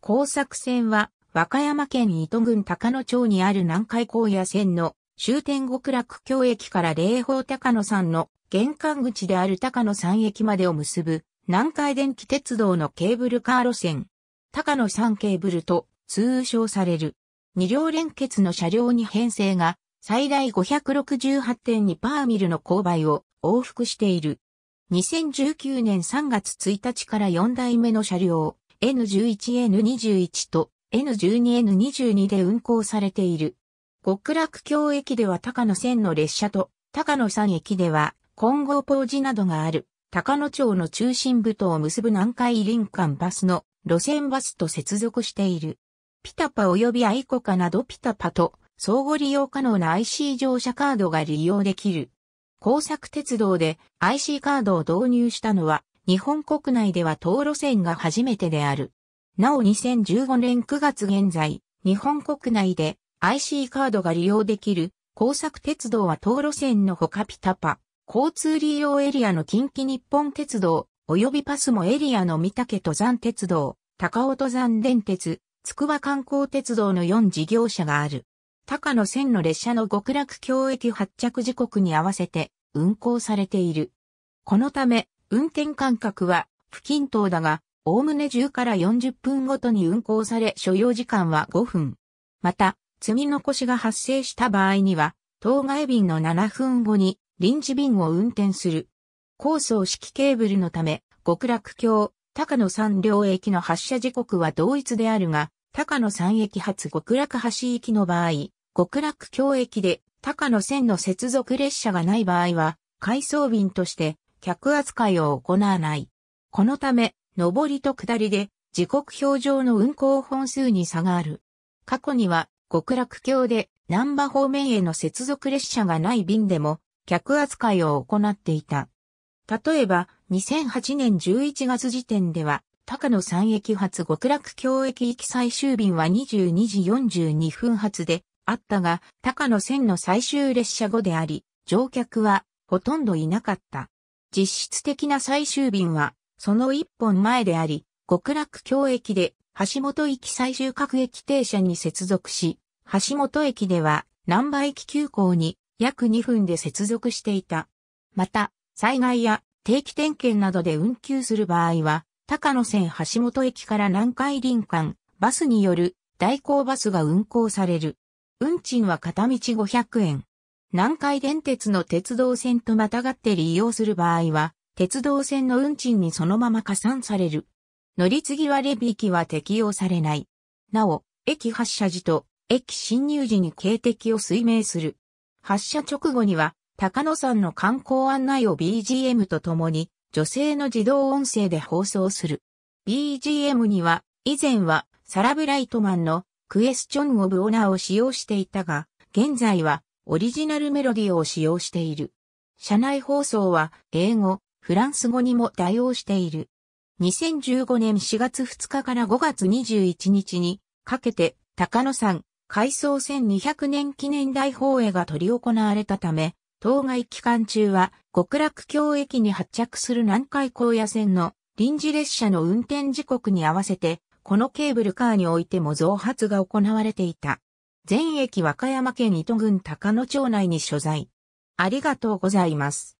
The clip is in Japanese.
工作線は、和歌山県糸郡高野町にある南海高野線の終点極楽京駅から霊峰高野山の玄関口である高野山駅までを結ぶ南海電気鉄道のケーブルカー路線。高野山ケーブルと通称される。二両連結の車両に編成が最大568.2パーミルの勾配を往復している。2019年3月1日から4台目の車両、N11N21 と N12N22 で運行されている。極楽橋駅では高野線の列車と高野山駅では金剛ポージなどがある高野町の中心部とを結ぶ南海林間バスの路線バスと接続している。ピタパ及びアイコカなどピタパと相互利用可能な IC 乗車カードが利用できる。工作鉄道で IC カードを導入したのは日本国内では道路線が初めてである。なお2015年9月現在、日本国内で IC カードが利用できる工作鉄道は道路線のほかピタパ、交通利用エリアの近畿日本鉄道、及びパスモエリアの三竹登山鉄道、高尾登山電鉄、筑波観光鉄道の4事業者がある。高野線の列車の極楽橋駅発着時刻に合わせて運行されている。このため、運転間隔は不均等だが、おおむね10から40分ごとに運行され所要時間は5分。また、積み残しが発生した場合には、当該便の7分後に臨時便を運転する。高層式ケーブルのため、極楽橋、高野山両駅の発車時刻は同一であるが、高野山駅発極楽橋行きの場合、極楽橋駅で高野線の接続列車がない場合は、回送便として客扱いを行わない。このため、上りと下りで時刻表上の運行本数に差がある。過去には極楽橋で南波方面への接続列車がない便でも客扱いを行っていた。例えば、2008年11月時点では、高野山駅発極楽橋駅行き最終便は22時42分発であったが、高野線の最終列車後であり、乗客はほとんどいなかった。実質的な最終便は、その一本前であり、極楽京駅で、橋本駅最終各駅停車に接続し、橋本駅では、南波駅急行に約2分で接続していた。また、災害や定期点検などで運休する場合は、高野線橋本駅から南海林間、バスによる代行バスが運行される。運賃は片道500円。南海電鉄の鉄道線とまたがって利用する場合は、鉄道線の運賃にそのまま加算される。乗り継ぎ割引は適用されない。なお、駅発車時と駅進入時に警笛を推命する。発車直後には、高野山の観光案内を BGM とともに、女性の自動音声で放送する。BGM には、以前はサラブライトマンのクエスチョン・オブ・オナーを使用していたが、現在はオリジナルメロディーを使用している。社内放送は英語、フランス語にも対応している。2015年4月2日から5月21日にかけて高野山改装1200年記念大放映が取り行われたため、当該期間中は極楽橋駅に発着する南海高野線の臨時列車の運転時刻に合わせて、このケーブルカーにおいても増発が行われていた。全駅和歌山県糸郡高野町内に所在。ありがとうございます。